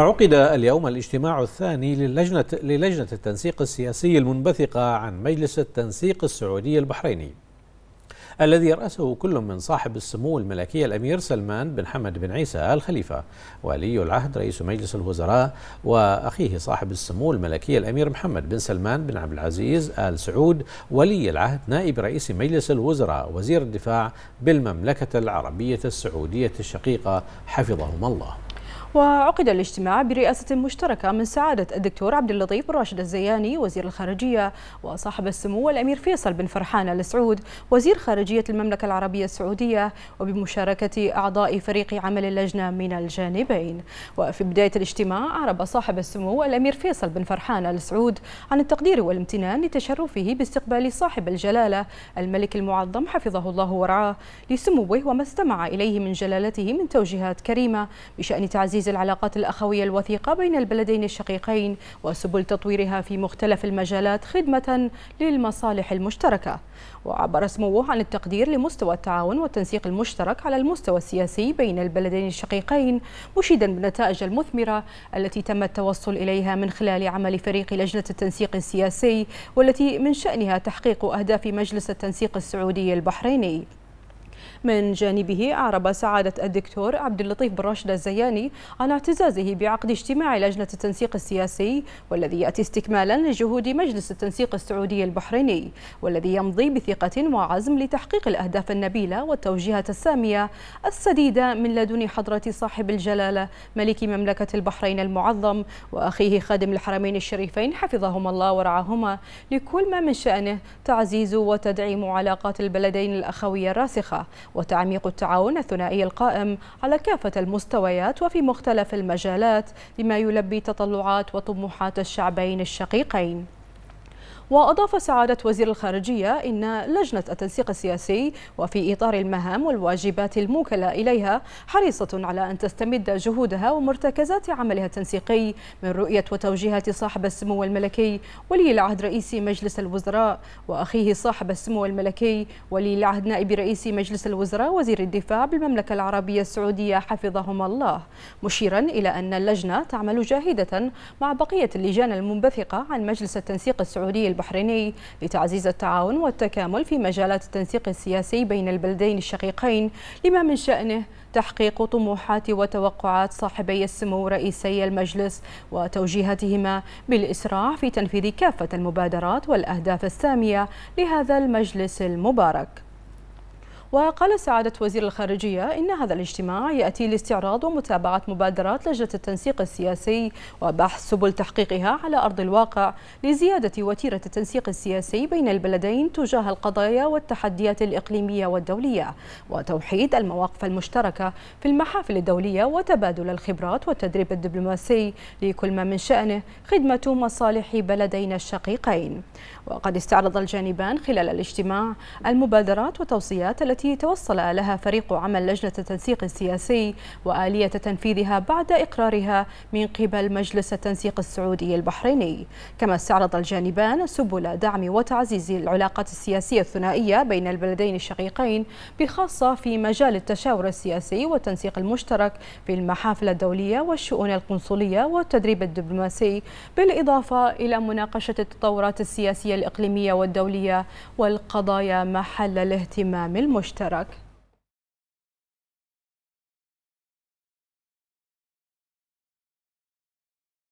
عقد اليوم الاجتماع الثاني للجنة, للجنة التنسيق السياسي المنبثقة عن مجلس التنسيق السعودي البحريني الذي رأسه كل من صاحب السمو الملكي الأمير سلمان بن حمد بن عيسى الخليفة ولي العهد رئيس مجلس الوزراء وأخيه صاحب السمو الملكي الأمير محمد بن سلمان بن عبد العزيز آل سعود ولي العهد نائب رئيس مجلس الوزراء وزير الدفاع بالمملكة العربية السعودية الشقيقة حفظهما الله وعقد الاجتماع برئاسة مشتركة من سعادة الدكتور عبد اللطيف بن راشد الزياني وزير الخارجية وصاحب السمو الأمير فيصل بن فرحان آل سعود وزير خارجية المملكة العربية السعودية وبمشاركة أعضاء فريق عمل اللجنة من الجانبين وفي بداية الاجتماع أعرب صاحب السمو الأمير فيصل بن فرحان آل سعود عن التقدير والامتنان لتشرفه باستقبال صاحب الجلالة الملك المعظم حفظه الله ورعاه لسموه وما استمع إليه من جلالته من توجيهات كريمة بشأن تعزيز تعزيز العلاقات الأخوية الوثيقة بين البلدين الشقيقين وسبل تطويرها في مختلف المجالات خدمة للمصالح المشتركة وعبر سموه عن التقدير لمستوى التعاون والتنسيق المشترك على المستوى السياسي بين البلدين الشقيقين مشيدا بالنتائج المثمرة التي تم التوصل إليها من خلال عمل فريق لجنة التنسيق السياسي والتي من شأنها تحقيق أهداف مجلس التنسيق السعودي البحريني من جانبه أعرب سعادة الدكتور عبد اللطيف بن راشد الزياني عن اعتزازه بعقد اجتماع لجنة التنسيق السياسي والذي يأتي استكمالا لجهود مجلس التنسيق السعودي البحريني والذي يمضي بثقة وعزم لتحقيق الأهداف النبيلة والتوجيهات السامية السديدة من لدن حضرة صاحب الجلالة ملك مملكة البحرين المعظم وأخيه خادم الحرمين الشريفين حفظهما الله ورعاهما لكل ما من شأنه تعزيز وتدعيم علاقات البلدين الأخوية الراسخة وتعميق التعاون الثنائي القائم على كافة المستويات وفي مختلف المجالات بما يلبي تطلعات وطموحات الشعبين الشقيقين وأضاف سعادة وزير الخارجية إن لجنة التنسيق السياسي وفي إطار المهام والواجبات الموكلة إليها حريصة على أن تستمد جهودها ومرتكزات عملها التنسيقي من رؤية وتوجيهات صاحب السمو الملكي ولي العهد رئيس مجلس الوزراء وأخيه صاحب السمو الملكي ولي العهد نائب رئيس مجلس الوزراء وزير الدفاع بالمملكة العربية السعودية حفظهما الله مشيرا إلى أن اللجنة تعمل جاهدة مع بقية اللجان المنبثقة عن مجلس التنسيق السعودي البحريني لتعزيز التعاون والتكامل في مجالات التنسيق السياسي بين البلدين الشقيقين لما من شأنه تحقيق طموحات وتوقعات صاحبي السمو رئيسي المجلس وتوجيهاتهما بالإسراع في تنفيذ كافة المبادرات والأهداف السامية لهذا المجلس المبارك وقال سعادة وزير الخارجية إن هذا الاجتماع يأتي لاستعراض ومتابعة مبادرات لجنة التنسيق السياسي وبحث سبل تحقيقها على أرض الواقع لزيادة وتيرة التنسيق السياسي بين البلدين تجاه القضايا والتحديات الإقليمية والدولية وتوحيد المواقف المشتركة في المحافل الدولية وتبادل الخبرات والتدريب الدبلوماسي لكل ما من شأنه خدمة مصالح بلدينا الشقيقين وقد استعرض الجانبان خلال الاجتماع المبادرات وتوصيات التي التي توصل لها فريق عمل لجنة التنسيق السياسي وآلية تنفيذها بعد إقرارها من قبل مجلس التنسيق السعودي البحريني كما استعرض الجانبان سبل دعم وتعزيز العلاقات السياسية الثنائية بين البلدين الشقيقين بخاصة في مجال التشاور السياسي والتنسيق المشترك في المحافل الدولية والشؤون القنصلية والتدريب الدبلوماسي بالإضافة إلى مناقشة التطورات السياسية الإقليمية والدولية والقضايا محل الاهتمام المشترك مشترك